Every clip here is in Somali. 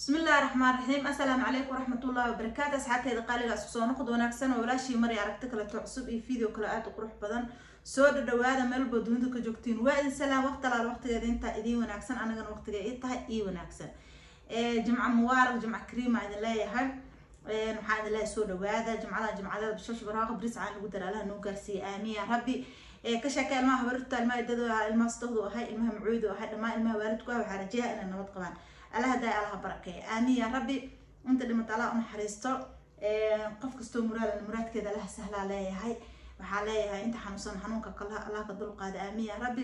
بسم الله الرحمن الرحيم السلام عليكم ورحمة الله وبركاته أصحابتي قالي سو نقد وناكسن وولاشي مري عرفت كلا تعصب إي فيديو كلا آت وقروح بدن سو دردو هذا بدون دوك جوكتين وإن سلام وقت لا الوقت قاعد انت إيدي وناكسن أنا قن وقت قاعد إيه إي وناكسن جمعة مبارك جمعة كريمة عند الله يهب waxaan ilaahay soo dhawaada eh, eh, jimcada jimcadada bishash baraaqa bris aan ugu dalaalaha noo gaarsiiya aamiin yaa rabbi eh, ka sheeka ilmaha habarirta ilmaha idadu ahaa ilmaha sadowdu ahay ilmaha macuudu ahay dhammaan ilmaha waalidku ah waxaa rajeeya inay nabad qabaan allaha daa allaha barakeey aamin ya rabbi inta dhimata allah unaxariisto qof kastoo muraadan muraadkeeda allaha sahlaa leeyahay waxaa leeyahay inta xanuunsan xanuunka kalaha allah ka dulqaada aamiin yaa rabbi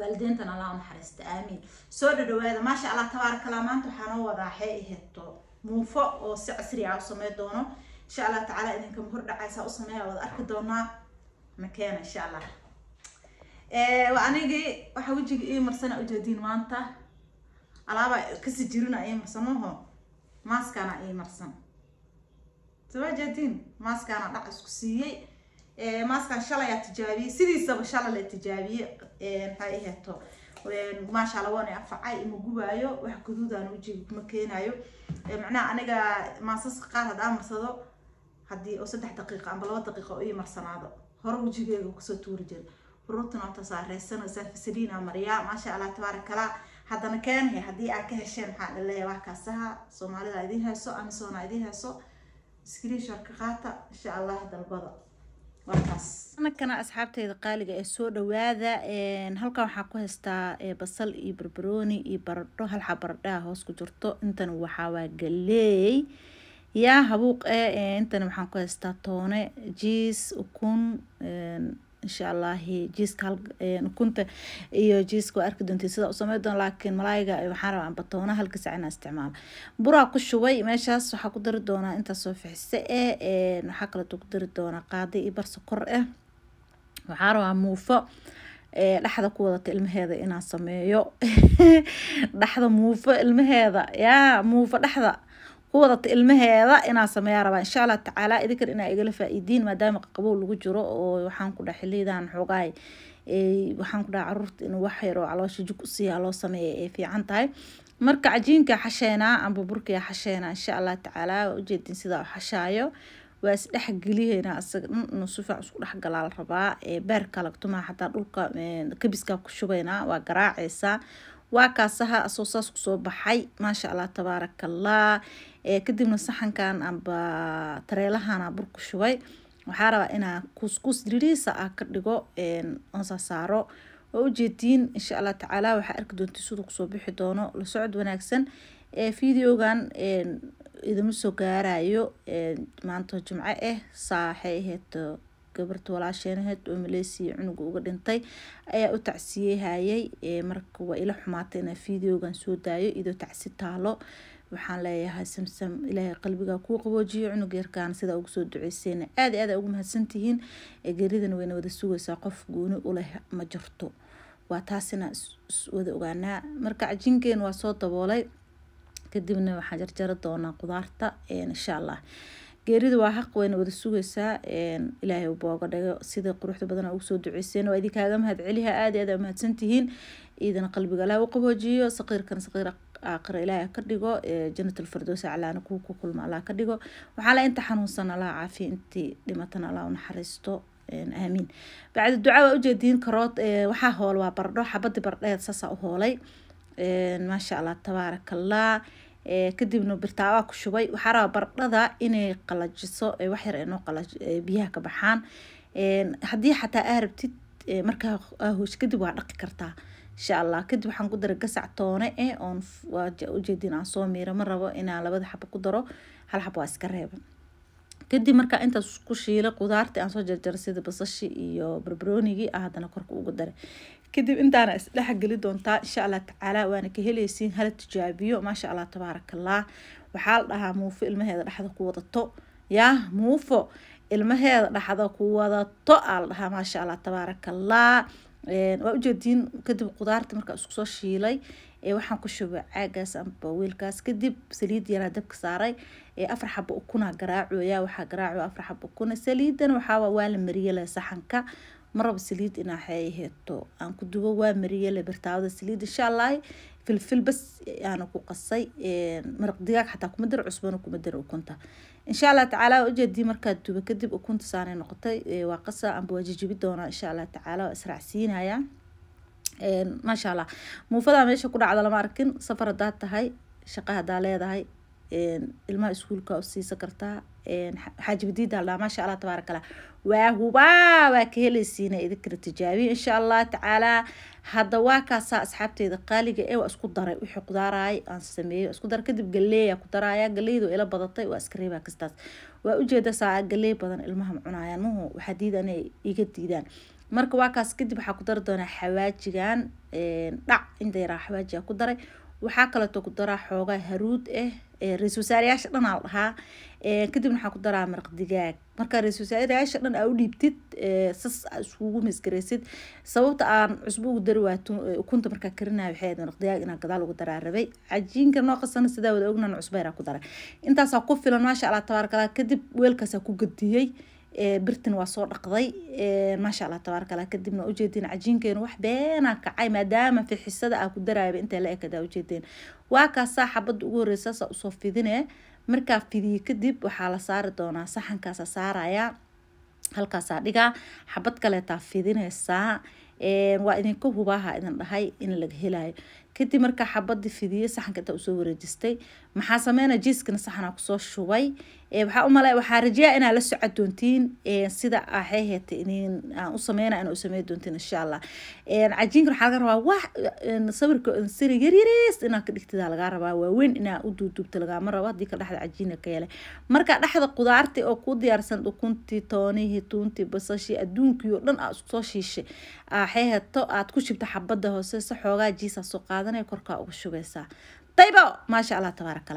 waalideyntan allah unaxariista aamiin soo dhadhawaada maasha allah tabaaraka maanta waxaa noo wadaa xee iheto muufo oo si casri ah u samey doono insha allah tacaala idinka muhur dhacaysaa u sameeya waad arki doonaa makeena insha allah anigii waxaa wejiga ii marsana ujeediin maanta alaaba kasii jirina ii marsan maaskaana ii marsan sabajeetiin maaskaana dhac isku siiyey maaskan shalaya tijaabiyey sidiisaba shala la tijaabiyey maxay aheeto maashaalla waana afacay ima gubaayo wax guduudaan ujeega kuma keenaayo macnaha aniga maasaska qaar hadaa marsado haddii oo saddex daqiiqa amba laba daqiiqa oo ii marsanaado hore wejigeega kusoo tuuri jira ruurtan waa fasaliina mariyaa maasha allah tabaarakallah haddana keenhe haddii aad ka hesheen maxaa la leeyahay wax kaasaha soomaalida idiin heeso amisona idiin heeso screensharka qaata insha allah dalbada sanadkana asxaabteyda qaaliga ee soo dhawaada halkan waxaa ku haystaa basal iyo barbarooni iyo baradho halxa baradhaha ah hoos ku jirto intana waxaawaa galeey yaa habuuq e intana waxaan ku haystaa toone jiis ukun insha allahi jiiska ukunta eh, iyo jiiska waa arki doonta sidaa usamey doon laakiin malaayga waxaan rabaa ambatoona halka sac inaa buraa ku shubay meeshaas waxaa ku dari doonaa intaasoo soo fixise eh, eh waxaa kaleeto ku dari doonaa io barso kor ah eh. waxaa rabaa muufo dhexda ku wadata ilmaheeda inaan sameeyo dhexda muufo ilmaheeda yaa muufo dhexda kuwadata ilmaheeda inaan sameeyaa rabaa insha allah tacaala idinkan inaa igala faa-iidiin maadaama qaqabow lagu jiro oo waxaan ku dhaha xiliidaan xoogaay waxaan ku dhaha caruurta inuu wax yaroo caloosha jug usiiyaa loo sameeya ay fiican tahay marka cajiinka xasheenaa amba burkia xasheenaa insha allah tacaala ujeedin sidaa u xashaayo waa isdhexgeliyeynaa asaga dhan inuu si isku dhexgalaa la rabaa beerka lagtumaa xataa dhulka kabiskaa ku shubaynaa waa garaacaysaa waa kaasaha asoo saas kusoo baxay maasha allah tabaaraka allah kadibna saxankan amba tareelahana bur ku shugay waxaa rabaa inaa kuuskuus diriisa ah ka dhigo onsasaaro waa ujeediin insha allah tacaala waxaa arki doonta siduu kusoo bixi doono la socod wanaagsan videogan idama soo gaarayo maanta jumco ah eh, saa waxay ahayd gabarta walaasheenaheed oo maleysiya cunuga uga dhintay ayaa u tacsiyehayay marka waa ila xumaatay inaa videogan soo daayo idoo tacsi taalo waxaan leeyahay samsam ilaahay qalbiga kuu qaboojiyo cunug yarkaana sidaa ugu soo duceyseena aad aad ugu mahadsantihiin geeridan wayna wada sugaysaa qof gooni u leh ma jirto waa taasina wada ogaanaa marka cajinkeen waa soo daboolay kadibna waxaan jarjari doonaa qudaarta insha allah geerida waa xaq wayna wada sugaysaa ilaahay booga dhago sida quruxda badan ugu soo duceyseen waa idinkaaga mahad celiha aad aad mahadsantihiin iidan qalbiga ilaah u qaboojiyo saqiirkan saqiir aakhiro ilaahi ka dhigo janatulfardoos aclaana kuu ku kulmo allah ka dhigo waxaa la inta xanuunsan allah caafiya intii dhimatan allah u naxariisto aamiin bacdi duca waa ujeediin karood waxaa hool waa bardho xabadii bardheed saasaa u hoolay maasha allah tabaaraka allah kadibna birtaabaa ku shubay waxaa rabaa bardhada inay qalajiso waxyar inoo biyaha ka baxaan haddii xataa aa rabtid markaa hoosh kadib waa dhaqi kartaa insha allah kadib waxaan ku daray gasac toone eh oon ujeedin aan soo miira ma rabo inaan labada xaba ku daro hal xab waa iska reeba kadib markaa intaas ku shiila qudaartii aan soo jarjaray sida basashii iyo barbaroonigii ah haddana korka ugu daray kadib intaana isdhexgeli doontaa insha allah tacaala waana ka helaysiin hala tijaabiyo maasha allah tabaarakallah waxaa la dhahaa muufo ilmaheeda dhexda ku wadato yaa muufo ilmaheeda dhexda ku wadato aa la dhahaa maasha allah tabaarakallah waa ujeediin kadib qudaarta markaa iskusoo shiilay waxaan ku shubay caagaas amba wiilkaas kadib saliid yaraa dabka saaray afar xaba ukunaa garaacooya waxaa garaaco afar xaba ukuna saliidan waxaaba waa la mariyela saxanka مرة بسليد إنا حيهيتو آن كدوبة وامرية اللي برتاو ده سليد إن شاء الله في الفيل بس يعني كو قصي إيه، مرق ديك حتى كو مدر عصبان وكو مدر وكونتا إن شاء الله تعالى وجد دي مركة دوبة كدب وكونت ساني نقطة إيه، وقصة عن بواجه جيب الدونة إن شاء الله تعالى وأسرع سين هيا إيه، ما شاء الله مو فضا ماشي كنا على ماركن سفر دات هاي شقها دالية هاي الماء سكول كأسي سكرتا حاجة جديدة الله ما شاء الله تبارك الله وهو وكل سنة ذكر تجاري إن شاء الله تعالى هذا واقع سا أصحاب تي ذقالي جاء إيه وأسكت دار وحق داراي أن سمي أسكت دار كذب قلي يا كت دارايا بضطي وأسكريبا كستاس وأجد ساعة قلي بدن المهم عنا ينوه وحديد أنا يجد جدا مرك واقع سكت بحق دار دنا حواجي كان إيه نع راح حواجي كت waxaa kaleeto ku daraa xoogaa haruud ah eh, ra-isul wasaarayaasha dhan aa dhahaa kadib waxaa ku daraa maraq digaag markaa ra-isul wasaarayaasha dhan aa u dhiibtid sas aa iskugu misgaraysid sababta aan cusbo ugu dari waa ukunta markaa karinaya waxay ahayd maraq digaag inaan gadaal ugu daraa rabay cajiinka nooqasana sidaa wada ognan cusbo ku daray intaasaa ku filan maasha allah tabaarakallah kadib weelkaasaa ku gadiyey birtan waa soo dhaqday maasha alla tabaarka alla kadibna ujeedeen cajiinkeena wax beenaa kacay maadaama fixisada aa ku daraayaba intaa la ekada ujeedeen waa kaasaa xabadda ugu horreysaasaa usoo fidinee markaa fidiye kadib waxaa la saari doonaa saxankaasa saarayaa halkaasaa dhigaa xabad kaleetaa fidineysaa waa idinka hubaaha idin dhahay in laga helaayo kadib markaa xabadii fidiye saxanka intaa usoo wareejistay maxaa sameynaa jiiskana saxanaa kusoo shubay Eh, waxaa u male waxaa rajaa inaa la socod doontiin eh, sida waxay hayta aan u sameyna inaa u sameyn doontiin insha allah eh, cajiinkan waxaa laga rabaa wax sawirka siri yaryariis inaa ka dhigtida lagaa rabaa waaweyn inaa u duuduubta lagaama rabo haddii ka dhexda cajiina ka yele marka dhexda qudaartii oo ku diyaarsan dhukuntii toonihii tuuntii basashii adduunkii oo dhan aa isku soo shiishay waxay aad ku shibta xabada hoose si xoogaa jiisaa soo qaadanaya korkaa uga shugaysaa taybo maasha allah tabaaraka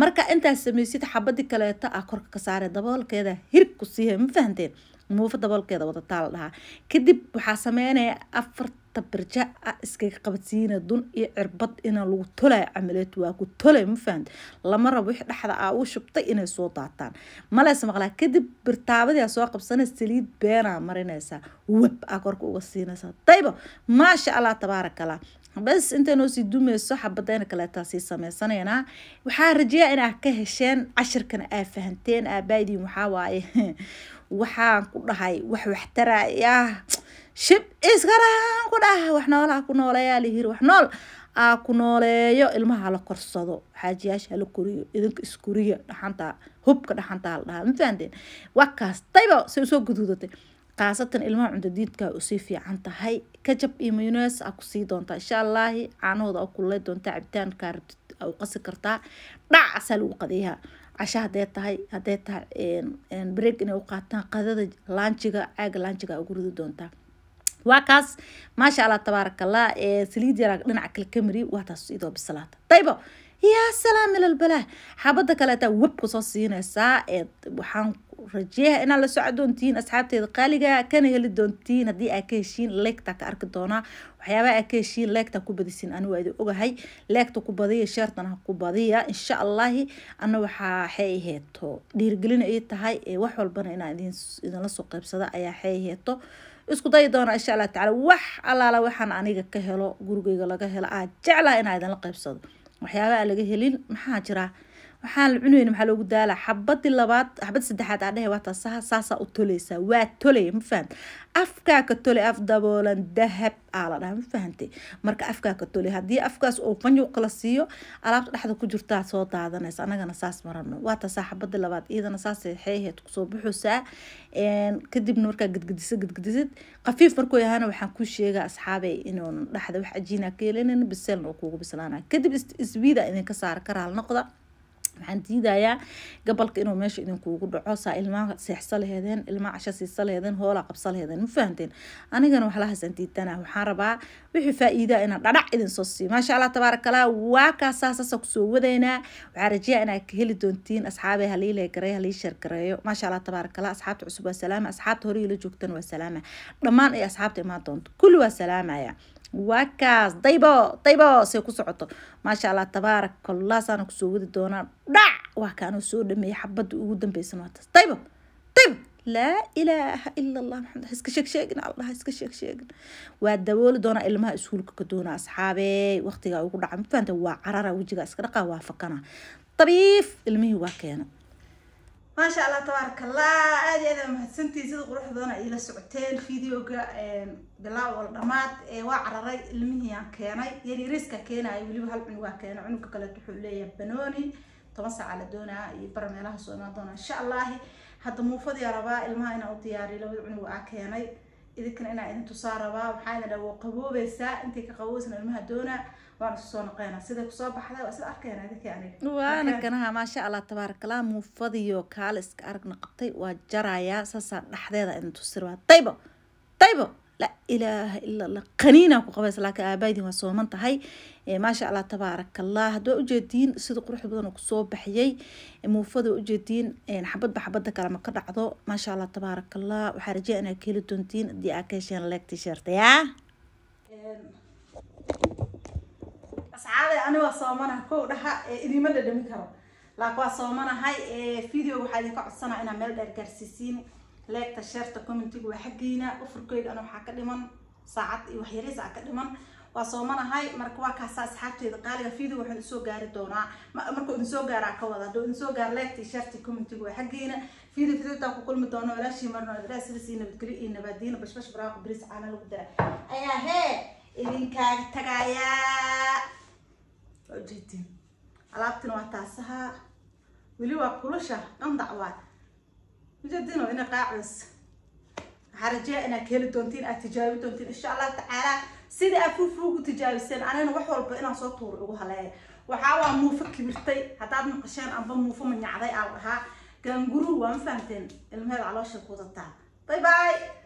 marka intaa samaysid xabadi kaleeto ah korka ka saare daboolkeeda hir ku ma fahanteen muufo daboolkeeda wadataa la dhahaa kadib waxaa sameynaya afarta birja ah iskaga qabadsiina dun iyo cirbad inaa lagu tolaya camileed waa ku tolay ma fahant lama rabo wix dhexda ah u shubtay inay soo daataan malees maqlaa kadib birtaabadiaa soo qabsana saliid beenaa marinaysaa web aa korka uga siinaysaa daybo maasha allah tabaaraka bas intaynoo sii dumayso xabadayna kaleetaa sii sameysanaynaa waxaa rajeeya inaa ka hesheen cashirkana aa fahanteen aabaadiin waxaawaaye waxaan ku dhahay wax waxtarayaa shib iskaraan ku dhah wax noolaa ku nooleeyaa lihir wax nool aa ku nooleeyo ilmaha la korsado xaajiyaasha hala koriyo idinka iskoriya dhaxantaa hubka dhaxantaa la dhahaa mafahanteen wakaas tayba say usoo guduudatay khaasatan ilmaha cuntadiidka usii fiican tahay kajab iyo maynes a kusii doontaa insha allaahi caanahooda a kuley doontaa cabitaankaa rabtid u qasi kartaa dhac asaa lagu qadeeyaa casha hadee tahay hadee tahay break inay u qaataan qadada laanjiga caaga laanjiga ugu ridi doontaa waa kaas maasha allah tabaarakallah saliid yaraa dhinaca kale ka mariy waataas idoo bislaata daybo yaa salaam ilalbalah xabada kaleeta web kusoo siinaysaa ee waxaan rajeeha inaad la soco doontiin asxaabteeda qaaliga kana heli doontiin haddii aa ka heshiin leegta ka arki doonaa waxyaabaha aa ka heshiin leegta ku badisiin anigu waa idin ogahay leegta ku badiya sheertan ku badiya insha allahi ana waxaa xey heeto dhiirgelina ii tahay ee wax walbana inaa idinla soo qaybsada ayaa xey heeto isku dayi doonaa insha allah tacala wax allaala waxaan aniga ka helo gurigeyga laga helo aa jeclaha inaa idinla qaybsado waxyaabaha laga helin maxaa jira waxaan la cunayn maxaa loogu daalaa xabadi labaad xabad saddexaad aadhehe waataa saasaa u toleysaa waa tolaya ma fahamta afkaa ka tole af daboolan dahab aa dhaha ma fahamtay marka afkaa ka tole haddii afkaas uu fanyu kala siiyo alaabta dhexda ku jirtaa soo daadanaysa annagana saas marano waataa xabadi labaad iyadana saasay waxay ahayd kusoo baxaysaa kadibna markaa gadgadisa gadgadisid qafiif markuu ahaana waxaan ku sheegaa asxaabey inuun dhexda wax cajiinaa ka yeelanayna biseelna uu kuugu bislaanaa kadib iswiida idinka saara karaal noqda maxaan diidayaa gabalka inuu meesha idinkuugu dhaco saa ilmaa seexsa laheedeen ilmaa casho siisa laheedeen hoolaa qabsa laheedeen ma fahanteen anigana waxlahaasaan diidanaa waxaan rabaa wixii faa'iidaa inaan dhadhac idin soo siiyo maasha allah tabaaraka allah waa kaasaa saasa kusoo wadaynaa waxaa rajayaa inaa ka heli doontiin asxaabee halii leegareeyo halii sheergareeyo maasha allah tabaaraka allah asxaabta cusub waa salaama asxaabta hore ila joogtan waa salaama dhammaan ay asxaabta imaan doonto kulli waa salaamaya وكاس ضيبو ضيبو سيكون سعطو ما شاء الله تبارك الله سانك سوودي دونا دع وكانوا سود مي حبض ودم بيسمع طيب طيب لا إله إلا الله محمد هسك شك شيقنا الله هسك شك شيقنا والدول دونا إلما أسولك كدونا أصحابي وقت يقول عم فانت وعرارة وجيغا أسكرقا وافقنا طبيف إلمي واكينا ما شاء الله تبارك الله أدي إذا ما سنتي زيد غروح دونا إلى سعتين فيديو جا دلا والرماد إيه، وعرارة إلمي يعني كينا يعني رزقك كينا يبلي بهالعنوان كينا عنك كلا تحولي يا بنوني توسع على دونا يبرم إيه، الله سوينا دونا إن شاء الله هذا مو فضي ربا الماء أنا وطياري لو عنا وعكيني إذا كنا أنا أنت صار ربا وحالنا لو قبوا بس أنت كقوسنا الماء دونا وأنا سوينا قينا سيدك صوب حدا وأسأل أركينا ذيك يعني وأنا كناها ما شاء الله تبارك الله مو فضي وكالس أرق نقطي وجرايا سسا لحد أنت صار طيبه طيبه la ilaaha ila alla ku qabaysa laakiin aabaydin waa sooman tahay maasha allah tabaaraka allah hadwaa ujeediin sida qurux badan kusoo baxyay muufada ujeediin xabadba xabada kale ma ka dhacdo maasha allah tabaaraka allah waxaa rajaa inaa ka heli doontiin haddii aa ka hesheen leegti sheertayaa ascaade anigoo soomana kow dhaha idima dhadhami karo laakiin waa soomanahay video waxaa idinka codsana inaa meel dheer gaarsiisiin leegta sheerta commentiga waa xaggiina ufurkeydana waxaa ka dhiman saacad iyo waxyariis ka dhiman waa soomanahay marka waa kaasa asxaabteeda qaaliga video waxaan usoo gaari doonaa markuu idin soo gaaraa ka wada hadduu idin gaar leegtii sharti commentigu waa xaggeena video fidintaa ku kulmi doono walaashii marno adraa iyo nabadgelyo iyo nabaadiina bashbash baraaqa biris caana lagu dara ayaa hee idinkaaga tagaayaa alaabtina waa taasaha weli waa kulusha qandac waad مجدين وإنا قاعس حرجاء إنا كهل دونتين أتجاوب دونتين إن شاء الله تعالى سيدي أفوف روقو تجاوزين أنا وحول بإنا صوت طورعوها لها وحاوا موفا كبرتي حتى بنقشان أنبا موفا من يعضي ألها قنقرو وانفانتين المهد على وش القوضة باي باي